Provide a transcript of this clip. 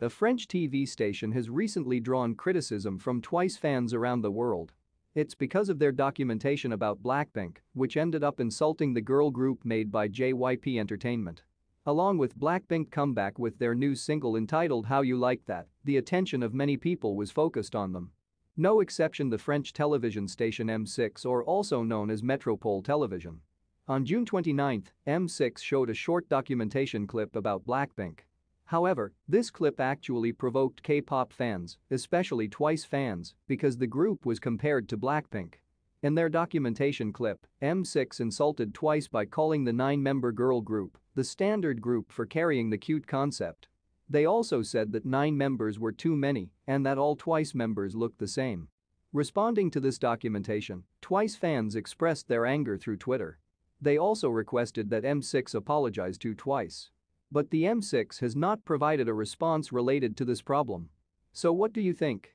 The French TV station has recently drawn criticism from twice fans around the world. It's because of their documentation about Blackpink, which ended up insulting the girl group made by JYP Entertainment. Along with Blackpink comeback with their new single entitled How You Like That, the attention of many people was focused on them. No exception the French television station M6 or also known as Metropole Television. On June 29, M6 showed a short documentation clip about Blackpink. However, this clip actually provoked K-pop fans, especially TWICE fans, because the group was compared to Blackpink. In their documentation clip, M6 insulted TWICE by calling the nine-member girl group the standard group for carrying the cute concept. They also said that nine members were too many and that all TWICE members looked the same. Responding to this documentation, TWICE fans expressed their anger through Twitter. They also requested that M6 apologize to TWICE. But the M6 has not provided a response related to this problem. So what do you think?